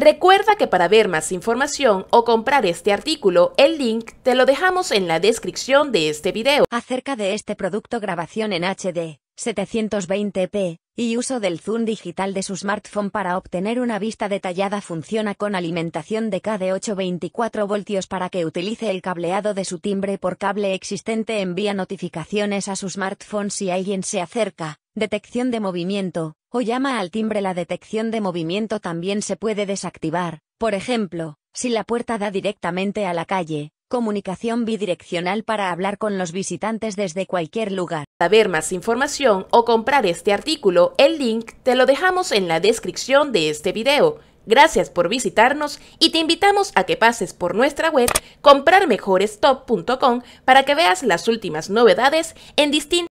Recuerda que para ver más información o comprar este artículo, el link te lo dejamos en la descripción de este video. Acerca de este producto grabación en HD, 720p, y uso del zoom digital de su smartphone para obtener una vista detallada funciona con alimentación de K de 824 voltios para que utilice el cableado de su timbre por cable existente envía notificaciones a su smartphone si alguien se acerca, Detección de movimiento, o llama al timbre la detección de movimiento también se puede desactivar, por ejemplo, si la puerta da directamente a la calle, comunicación bidireccional para hablar con los visitantes desde cualquier lugar. Para ver más información o comprar este artículo, el link te lo dejamos en la descripción de este video. Gracias por visitarnos y te invitamos a que pases por nuestra web comprarmejorestop.com para que veas las últimas novedades en distintos